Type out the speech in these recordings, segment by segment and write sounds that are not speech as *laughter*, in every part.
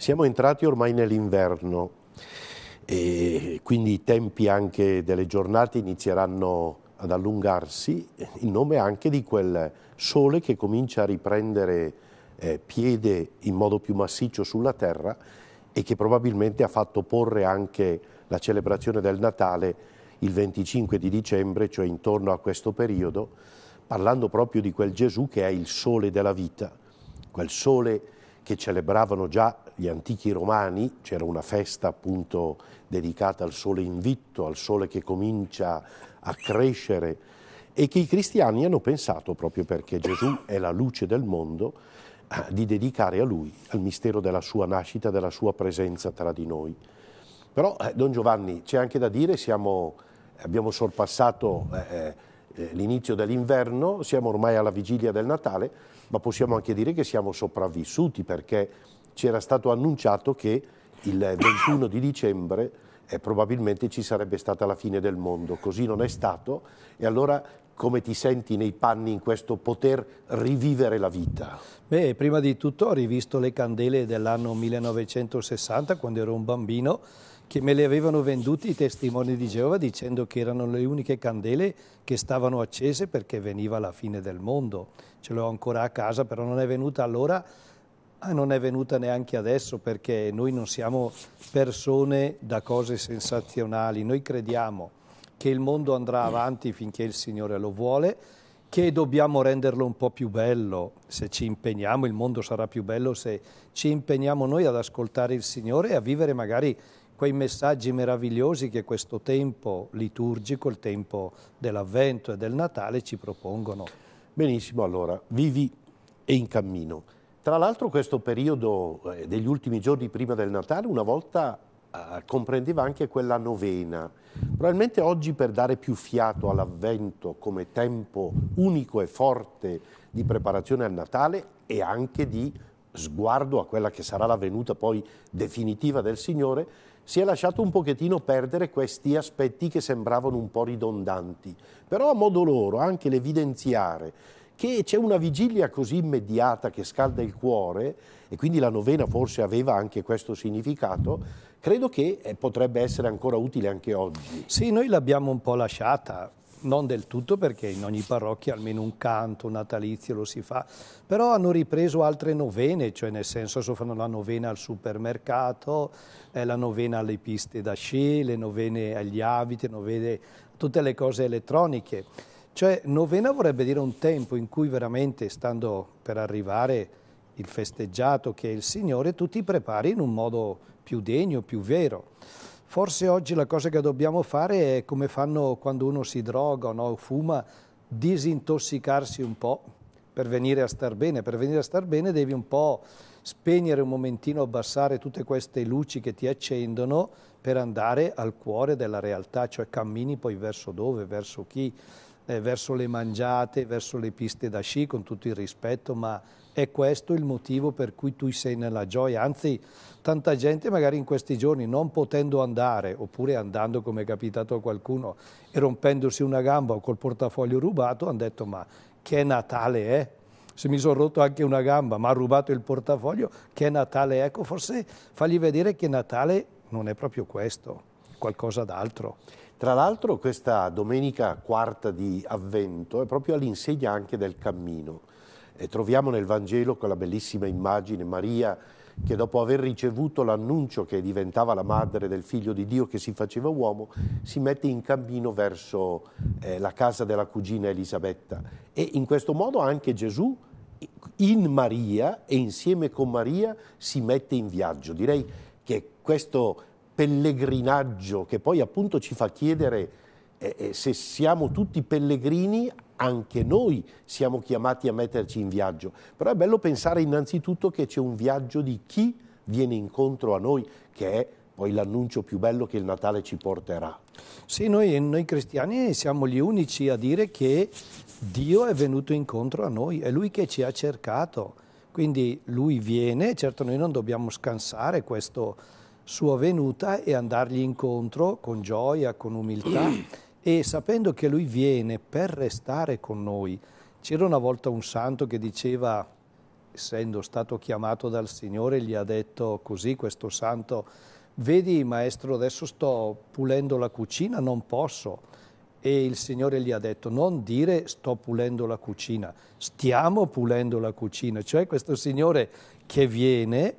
Siamo entrati ormai nell'inverno e quindi i tempi anche delle giornate inizieranno ad allungarsi in nome anche di quel sole che comincia a riprendere eh, piede in modo più massiccio sulla terra e che probabilmente ha fatto porre anche la celebrazione del Natale il 25 di dicembre, cioè intorno a questo periodo, parlando proprio di quel Gesù che è il sole della vita, quel sole che celebravano già gli antichi romani, c'era una festa appunto dedicata al sole invitto, al sole che comincia a crescere e che i cristiani hanno pensato, proprio perché Gesù è la luce del mondo, ah, di dedicare a lui, al mistero della sua nascita, della sua presenza tra di noi. Però, eh, Don Giovanni, c'è anche da dire, siamo, eh, abbiamo sorpassato eh, eh, eh, l'inizio dell'inverno, siamo ormai alla vigilia del Natale, ma possiamo anche dire che siamo sopravvissuti perché c'era stato annunciato che il 21 di dicembre eh, probabilmente ci sarebbe stata la fine del mondo, così non è stato e allora come ti senti nei panni in questo poter rivivere la vita? Beh, prima di tutto ho rivisto le candele dell'anno 1960 quando ero un bambino che me le avevano vendute i testimoni di Geova dicendo che erano le uniche candele che stavano accese perché veniva la fine del mondo. Ce l'ho ancora a casa, però non è venuta allora e non è venuta neanche adesso perché noi non siamo persone da cose sensazionali, noi crediamo che il mondo andrà avanti finché il Signore lo vuole, che dobbiamo renderlo un po' più bello, se ci impegniamo il mondo sarà più bello se ci impegniamo noi ad ascoltare il Signore e a vivere magari quei messaggi meravigliosi che questo tempo liturgico, il tempo dell'Avvento e del Natale ci propongono. Benissimo, allora, vivi e in cammino. Tra l'altro questo periodo eh, degli ultimi giorni prima del Natale una volta eh, comprendeva anche quella novena. Probabilmente oggi per dare più fiato all'avvento come tempo unico e forte di preparazione al Natale e anche di sguardo a quella che sarà la venuta poi definitiva del Signore, si è lasciato un pochettino perdere questi aspetti che sembravano un po' ridondanti, però a modo loro anche l'evidenziare che c'è una vigilia così immediata che scalda il cuore, e quindi la novena forse aveva anche questo significato, credo che eh, potrebbe essere ancora utile anche oggi. Sì, noi l'abbiamo un po' lasciata, non del tutto perché in ogni parrocchia almeno un canto un natalizio lo si fa, però hanno ripreso altre novene, cioè nel senso adesso fanno la novena al supermercato, eh, la novena alle piste da sci, le novene agli abiti, novene, a tutte le cose elettroniche. Cioè novena vorrebbe dire un tempo in cui veramente stando per arrivare il festeggiato che è il Signore, tu ti prepari in un modo più degno, più vero. Forse oggi la cosa che dobbiamo fare è come fanno quando uno si droga o fuma, disintossicarsi un po' per venire a star bene. Per venire a star bene devi un po' spegnere un momentino, abbassare tutte queste luci che ti accendono per andare al cuore della realtà, cioè cammini poi verso dove, verso chi, eh, verso le mangiate, verso le piste da sci, con tutto il rispetto, ma è questo il motivo per cui tu sei nella gioia. Anzi, tanta gente magari in questi giorni non potendo andare oppure andando come è capitato a qualcuno e rompendosi una gamba o col portafoglio rubato, hanno detto ma che Natale è? Se mi sono rotto anche una gamba ma ha rubato il portafoglio, che Natale è? Ecco, forse fagli vedere che Natale non è proprio questo, è qualcosa d'altro. Tra l'altro questa domenica quarta di avvento è proprio all'insegna anche del cammino e troviamo nel Vangelo quella bellissima immagine, Maria che dopo aver ricevuto l'annuncio che diventava la madre del figlio di Dio che si faceva uomo, si mette in cammino verso eh, la casa della cugina Elisabetta. E in questo modo anche Gesù in Maria e insieme con Maria si mette in viaggio. Direi che questo pellegrinaggio che poi appunto ci fa chiedere eh, se siamo tutti pellegrini, anche noi siamo chiamati a metterci in viaggio. Però è bello pensare innanzitutto che c'è un viaggio di chi viene incontro a noi, che è poi l'annuncio più bello che il Natale ci porterà. Sì, noi, noi, cristiani siamo gli unici a dire che Dio è venuto incontro a noi, è Lui che ci ha cercato, quindi Lui viene, certo noi non dobbiamo scansare questa sua venuta e andargli incontro con gioia, con umiltà. *clears throat* e sapendo che lui viene per restare con noi. C'era una volta un santo che diceva, essendo stato chiamato dal Signore, gli ha detto così questo santo, vedi maestro adesso sto pulendo la cucina, non posso. E il Signore gli ha detto non dire sto pulendo la cucina, stiamo pulendo la cucina, cioè questo Signore che viene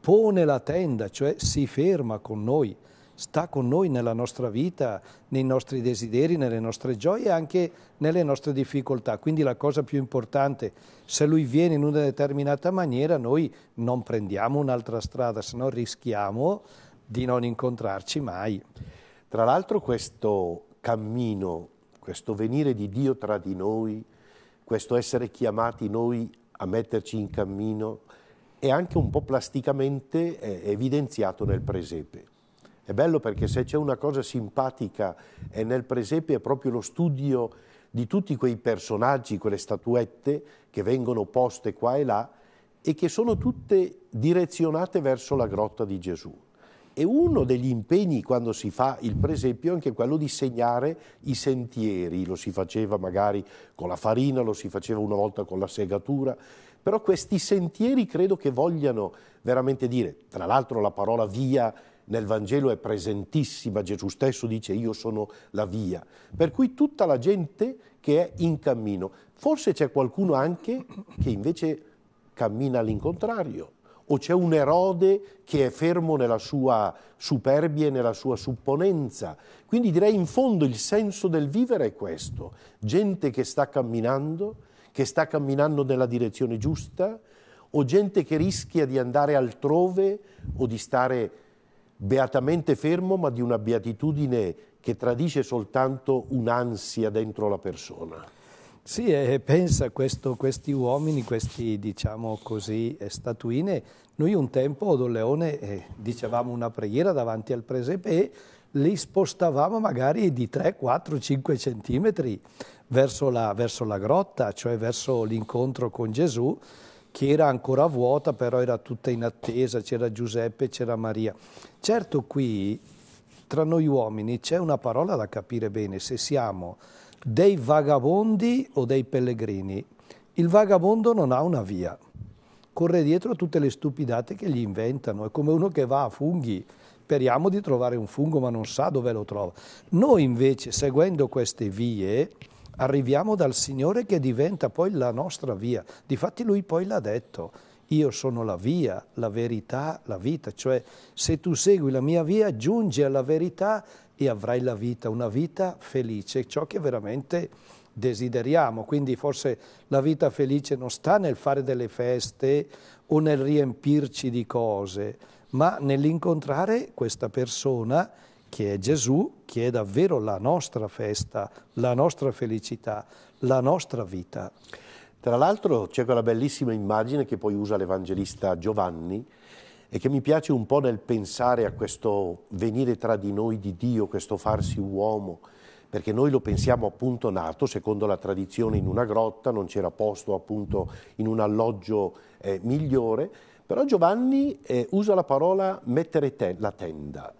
pone la tenda, cioè si ferma con noi sta con noi nella nostra vita, nei nostri desideri, nelle nostre gioie e anche nelle nostre difficoltà. Quindi la cosa più importante, se lui viene in una determinata maniera, noi non prendiamo un'altra strada, se no rischiamo di non incontrarci mai. Tra l'altro questo cammino, questo venire di Dio tra di noi, questo essere chiamati noi a metterci in cammino, è anche un po' plasticamente eh, evidenziato nel presepe. È bello perché se c'è una cosa simpatica è nel presepe è proprio lo studio di tutti quei personaggi, quelle statuette che vengono poste qua e là e che sono tutte direzionate verso la grotta di Gesù. E uno degli impegni quando si fa il presepio è anche quello di segnare i sentieri, lo si faceva magari con la farina, lo si faceva una volta con la segatura, però questi sentieri credo che vogliano veramente dire, tra l'altro la parola via nel Vangelo è presentissima, Gesù stesso dice io sono la via, per cui tutta la gente che è in cammino. Forse c'è qualcuno anche che invece cammina all'incontrario, o c'è un Erode che è fermo nella sua superbia e nella sua supponenza. Quindi direi in fondo il senso del vivere è questo, gente che sta camminando, che sta camminando nella direzione giusta, o gente che rischia di andare altrove o di stare beatamente fermo ma di una beatitudine che tradisce soltanto un'ansia dentro la persona. Sì, eh, pensa questo, questi uomini, questi diciamo così eh, statuine, noi un tempo ad Leone, eh, dicevamo una preghiera davanti al presepe e li spostavamo magari di 3, 4, 5 centimetri verso la, verso la grotta, cioè verso l'incontro con Gesù che era ancora vuota, però era tutta in attesa, c'era Giuseppe, c'era Maria. Certo qui, tra noi uomini, c'è una parola da capire bene, se siamo dei vagabondi o dei pellegrini. Il vagabondo non ha una via, corre dietro a tutte le stupidate che gli inventano, è come uno che va a funghi, speriamo di trovare un fungo ma non sa dove lo trova. Noi invece, seguendo queste vie, arriviamo dal Signore che diventa poi la nostra via. Difatti lui poi l'ha detto, io sono la via, la verità, la vita, cioè se tu segui la mia via giungi alla verità e avrai la vita, una vita felice, ciò che veramente desideriamo. Quindi forse la vita felice non sta nel fare delle feste o nel riempirci di cose, ma nell'incontrare questa persona che è Gesù, che è davvero la nostra festa, la nostra felicità, la nostra vita. Tra l'altro c'è quella bellissima immagine che poi usa l'Evangelista Giovanni e che mi piace un po' nel pensare a questo venire tra di noi di Dio, questo farsi uomo, perché noi lo pensiamo appunto nato, secondo la tradizione, in una grotta, non c'era posto appunto in un alloggio eh, migliore, però Giovanni eh, usa la parola mettere te- la tenda.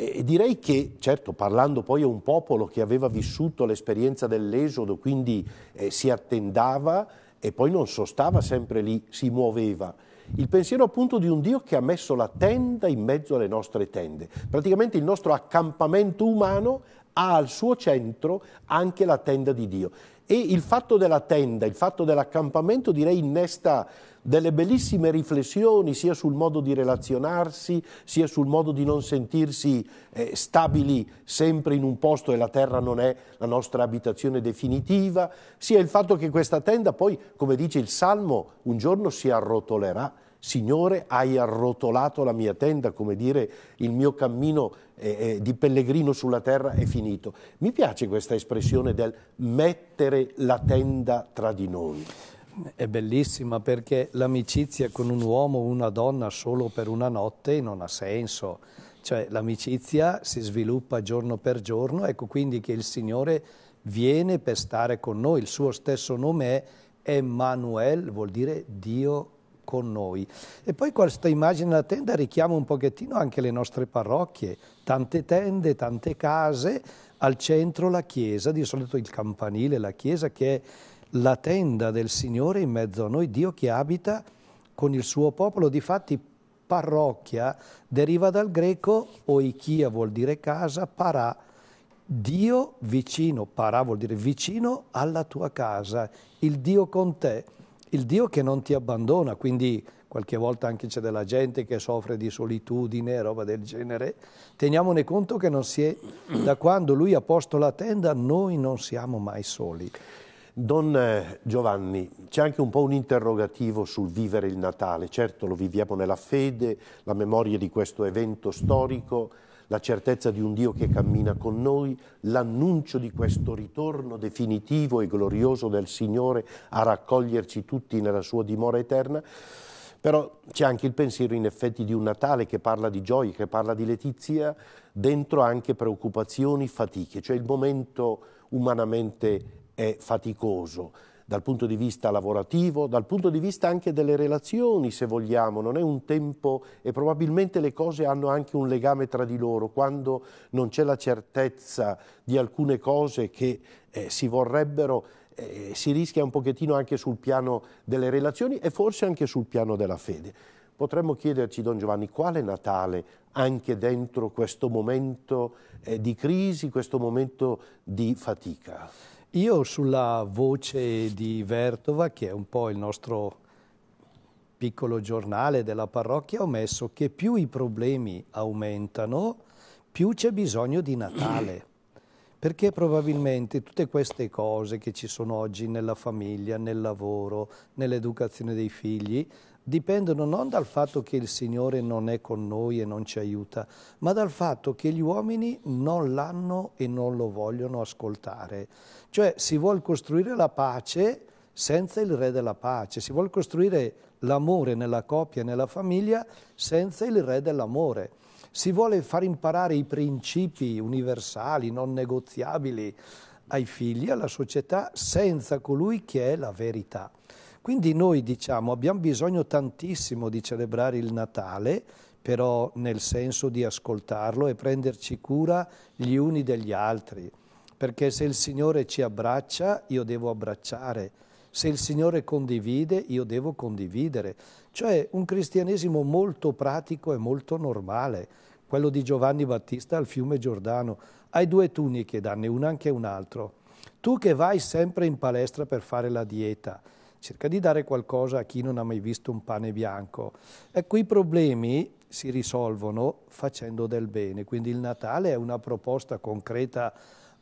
E direi che, certo, parlando poi a un popolo che aveva vissuto l'esperienza dell'esodo, quindi eh, si attendava e poi non sostava sempre lì, si muoveva. Il pensiero appunto di un Dio che ha messo la tenda in mezzo alle nostre tende. Praticamente il nostro accampamento umano ha al suo centro anche la tenda di Dio. E il fatto della tenda, il fatto dell'accampamento direi innesta delle bellissime riflessioni sia sul modo di relazionarsi, sia sul modo di non sentirsi eh, stabili sempre in un posto e la terra non è la nostra abitazione definitiva, sia il fatto che questa tenda poi, come dice il Salmo, un giorno si arrotolerà. Signore, hai arrotolato la mia tenda, come dire il mio cammino eh, eh di pellegrino sulla terra è finito. Mi piace questa espressione del mettere la tenda tra di noi è bellissima perché l'amicizia con un uomo o una donna solo per una notte non ha senso. Cioè l'amicizia si sviluppa giorno per giorno, ecco quindi che il Signore viene per stare con noi, il suo stesso nome è Emmanuel, vuol dire Dio con noi. E poi questa immagine della tenda richiama un pochettino anche le nostre parrocchie, tante tende, tante case, al centro la chiesa, di solito il campanile, la chiesa che è la tenda del Signore in mezzo a noi, Dio che abita con il suo popolo. Difatti parrocchia deriva dal greco oichia vuol dire casa, para, Dio vicino, para vuol dire vicino alla tua casa, il Dio con te, il Dio che non ti abbandona, quindi qualche volta anche c'è della gente che soffre di solitudine, roba del genere, teniamone conto che è, da quando lui ha posto la tenda noi non siamo mai soli. Don eh, Giovanni, c'è anche un po' un interrogativo sul vivere il Natale. Certo lo viviamo nella fede, la memoria di questo evento storico, la certezza di un Dio che cammina con noi, l'annuncio di questo ritorno definitivo e glorioso del Signore a raccoglierci tutti nella sua dimora eterna. Però c'è anche il pensiero in effetti di un Natale che parla di gioia, che parla di letizia, dentro anche preoccupazioni, fatiche, cioè il momento umanamente è faticoso dal punto di vista lavorativo, dal punto di vista anche delle relazioni, se vogliamo, non è un tempo e probabilmente le cose hanno anche un legame tra di loro, quando non c'è la certezza di alcune cose che eh, si vorrebbero, eh, si rischia un pochettino anche sul piano delle relazioni e forse anche sul piano della fede. Potremmo chiederci, Don Giovanni, quale Natale anche dentro questo momento eh, di crisi, questo momento di fatica? Io sulla voce di Vertova, che è un po' il nostro piccolo giornale della parrocchia, ho messo che più i problemi aumentano, più c'è bisogno di Natale. *clears throat* Perché probabilmente tutte queste cose che ci sono oggi nella famiglia, nel lavoro, nell'educazione dei figli, dipendono non dal fatto che il Signore non è con noi e non ci aiuta, ma dal fatto che gli uomini non l'hanno e non lo vogliono ascoltare. Cioè si vuole costruire la pace senza il re della pace, si vuole costruire l'amore nella coppia e nella famiglia senza il re dell'amore. Si vuole far imparare i principi universali, non negoziabili ai figli, alla società, senza colui che è la verità. Quindi noi diciamo abbiamo bisogno tantissimo di celebrare il Natale, però nel senso di ascoltarlo e prenderci cura gli uni degli altri. Perché se il Signore ci abbraccia, io devo abbracciare. Se il Signore condivide, io devo condividere. Cioè un cristianesimo molto pratico e molto normale, quello di Giovanni Battista al fiume Giordano. Hai due tuniche, danne una anche un altro. Tu che vai sempre in palestra per fare la dieta, cerca di dare qualcosa a chi non ha mai visto un pane bianco. Ecco, i problemi si risolvono facendo del bene, quindi il Natale è una proposta concreta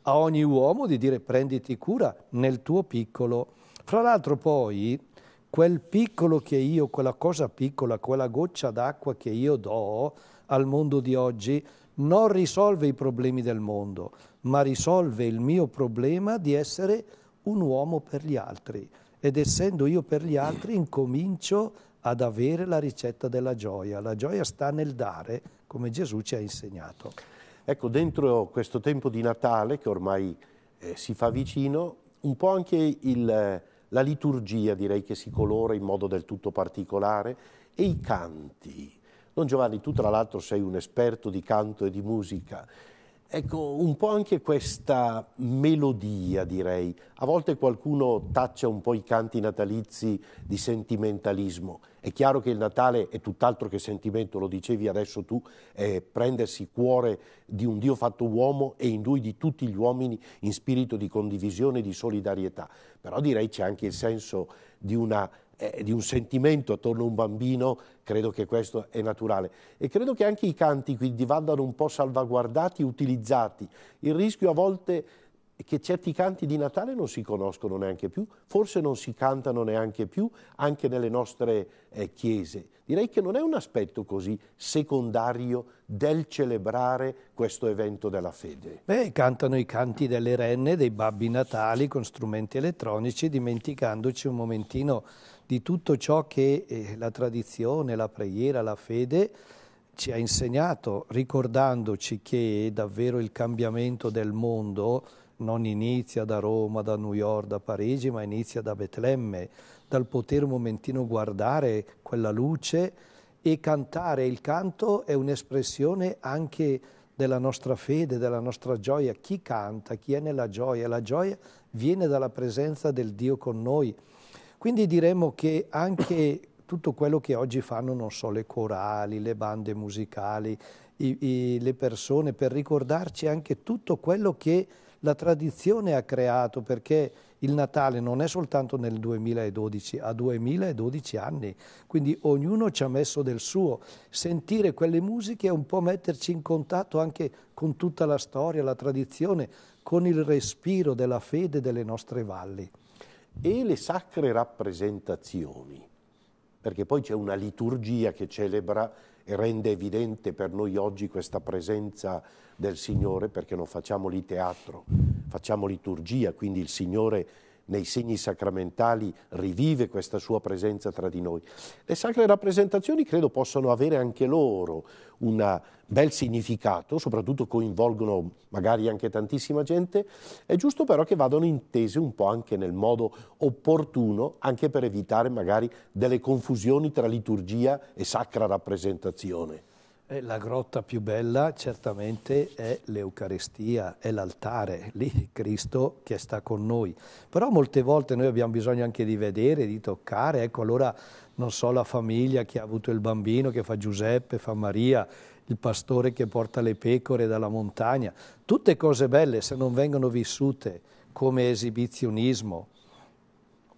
a ogni uomo di dire prenditi cura nel tuo piccolo. Fra l'altro poi quel piccolo che io, quella cosa piccola, quella goccia d'acqua che io do al mondo di oggi non risolve i problemi del mondo, ma risolve il mio problema di essere un uomo per gli altri ed essendo io per gli altri incomincio ad avere la ricetta della gioia. La gioia sta nel dare, come Gesù ci ha insegnato. Ecco, dentro questo tempo di Natale che ormai eh, si fa vicino, un po' anche il, la liturgia direi che si colora in modo del tutto particolare e i canti. Don Giovanni, tu tra l'altro sei un esperto di canto e di musica Ecco, un po' anche questa melodia, direi. A volte qualcuno taccia un po' i canti natalizi di sentimentalismo. È chiaro che il Natale è tutt'altro che sentimento, lo dicevi adesso tu, è prendersi cuore di un Dio fatto uomo e in lui di tutti gli uomini in spirito di condivisione e di solidarietà. Però direi c'è anche il senso di una eh, di un sentimento attorno a un bambino, credo che questo è naturale. E credo che anche i canti quindi vadano un po' salvaguardati, utilizzati. Il rischio a volte è che certi canti di Natale non si conoscono neanche più, forse non si cantano neanche più, anche nelle nostre eh, chiese. Direi che non è un aspetto così secondario del celebrare questo evento della fede. Beh, cantano i canti delle renne, dei babbi natali con strumenti elettronici, dimenticandoci un momentino di tutto ciò che eh, la tradizione, la preghiera, la fede ci ha insegnato, ricordandoci che davvero il cambiamento del mondo non inizia da Roma, da New York, da Parigi, ma inizia da Betlemme, dal poter un momentino guardare quella luce e cantare. Il canto è un'espressione anche della nostra fede, della nostra gioia. Chi canta, chi è nella gioia? La gioia viene dalla presenza del Dio con noi. Quindi diremmo che anche tutto quello che oggi fanno, non so, le corali, le bande musicali, i, i, le persone, per ricordarci anche tutto quello che la tradizione ha creato, perché il Natale non è soltanto nel 2012, ha 2012 anni, quindi ognuno ci ha messo del suo. Sentire quelle musiche è un po' metterci in contatto anche con tutta la storia, la tradizione, con il respiro della fede delle nostre valli e le sacre rappresentazioni, perché poi c'è una liturgia che celebra e rende evidente per noi oggi questa presenza del Signore, perché non facciamo lì teatro, facciamo liturgia, quindi il Signore nei segni sacramentali rivive questa sua presenza tra di noi. Le sacre rappresentazioni credo possano avere anche loro un bel significato, soprattutto coinvolgono magari anche tantissima gente, è giusto però che vadano intese un po' anche nel modo opportuno, anche per evitare magari delle confusioni tra liturgia e sacra rappresentazione. La grotta più bella certamente è l'Eucarestia, è l'altare, lì Cristo che sta con noi. Però molte volte noi abbiamo bisogno anche di vedere, di toccare, ecco allora non so la famiglia che ha avuto il bambino, che fa Giuseppe, fa Maria, il pastore che porta le pecore dalla montagna, tutte cose belle se non vengono vissute come esibizionismo,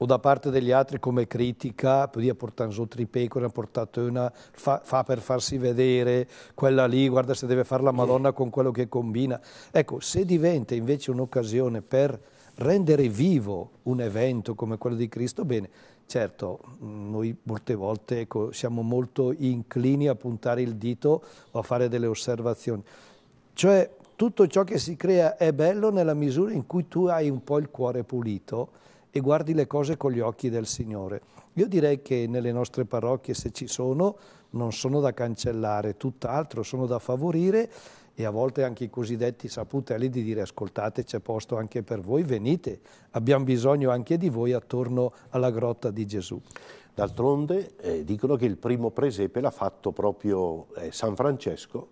o da parte degli altri come critica, poi ha portato su Tripeco, ne ha portato una, fa, fa, per farsi vedere, quella lì, guarda se deve fare la Madonna con quello che combina. Ecco, se diventa invece un'occasione per rendere vivo un evento come quello di Cristo, bene, certo, noi molte volte ecco, siamo molto inclini a puntare il dito o a fare delle osservazioni. Cioè, tutto ciò che si crea è bello nella misura in cui tu hai un po' il cuore pulito, e guardi le cose con gli occhi del Signore. Io direi che nelle nostre parrocchie, se ci sono, non sono da cancellare, tutt'altro, sono da favorire e a volte anche i cosiddetti saputelli di dire ascoltate c'è posto anche per voi, venite, abbiamo bisogno anche di voi attorno alla grotta di Gesù. D'altronde eh, dicono che il primo presepe l'ha fatto proprio eh, San Francesco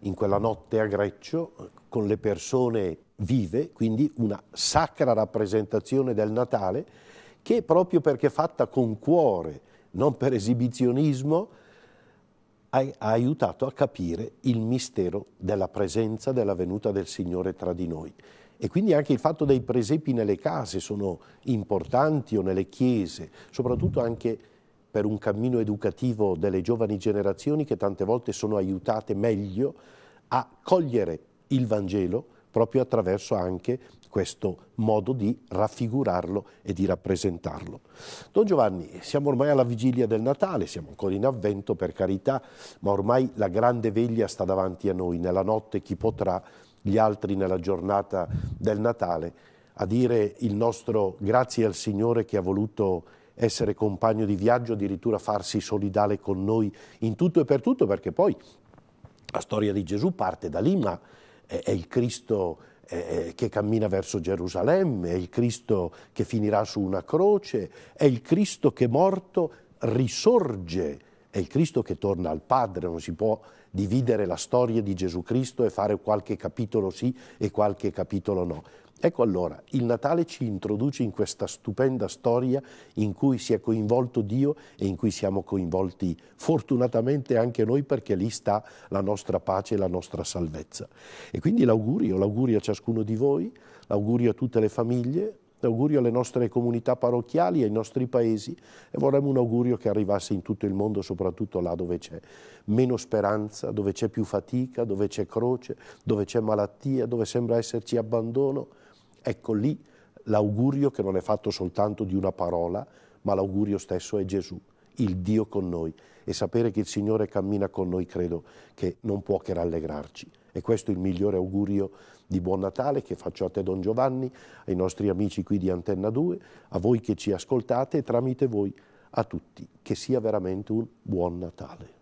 in quella notte a Greccio con le persone vive, quindi una sacra rappresentazione del Natale, che proprio perché fatta con cuore, non per esibizionismo, ha, ha aiutato a capire il mistero della presenza, della venuta del Signore tra di noi. E quindi anche il fatto dei presepi nelle case sono importanti o nelle chiese, soprattutto anche per un cammino educativo delle giovani generazioni che tante volte sono aiutate meglio a cogliere il Vangelo, proprio attraverso anche questo modo di raffigurarlo e di rappresentarlo. Don Giovanni, siamo ormai alla vigilia del Natale, siamo ancora in avvento per carità, ma ormai la grande veglia sta davanti a noi, nella notte chi potrà, gli altri nella giornata del Natale, a dire il nostro grazie al Signore che ha voluto essere compagno di viaggio, addirittura farsi solidale con noi in tutto e per tutto, perché poi la storia di Gesù parte da lì, ma è, è il Cristo eh, eh, che cammina verso Gerusalemme, è il Cristo che finirà su una croce, è il Cristo che morto risorge, è il Cristo che torna al Padre, non si può dividere la storia di Gesù Cristo e fare qualche capitolo sì e qualche capitolo no. Ecco allora, il Natale ci introduce in questa stupenda storia in cui si è coinvolto Dio e in cui siamo coinvolti fortunatamente anche noi perché lì sta la nostra pace e la nostra salvezza. E quindi l'augurio, l'augurio a ciascuno di voi, l'augurio a tutte le famiglie, l'augurio alle nostre comunità parrocchiali, ai nostri paesi e vorremmo un augurio che arrivasse in tutto il mondo, soprattutto là dove c'è meno speranza, dove c'è più fatica, dove c'è croce, dove c'è malattia, dove sembra esserci abbandono Ecco lì l'augurio che non è fatto soltanto di una parola, ma l'augurio stesso è Gesù, il Dio con noi. E sapere che il Signore cammina con noi credo che non può che rallegrarci. E questo è il migliore augurio di Buon Natale che faccio a te Don Giovanni, ai nostri amici qui di Antenna 2, a voi che ci ascoltate e tramite voi a tutti. Che sia veramente un buon Natale.